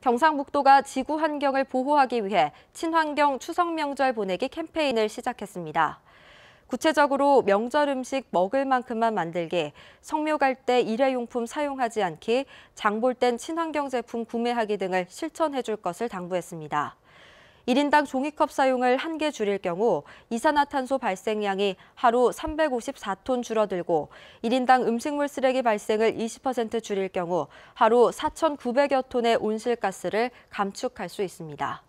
경상북도가 지구 환경을 보호하기 위해 친환경 추석 명절 보내기 캠페인을 시작했습니다. 구체적으로 명절 음식 먹을 만큼만 만들기, 성묘 갈 때 일회용품 사용하지 않기, 장볼 땐 친환경 제품 구매하기 등을 실천해 줄 것을 당부했습니다. 1인당 종이컵 사용을 한 개 줄일 경우 이산화탄소 발생량이 하루 354톤 줄어들고 1인당 음식물 쓰레기 발생을 20% 줄일 경우 하루 4,900여 톤의 온실가스를 감축할 수 있습니다.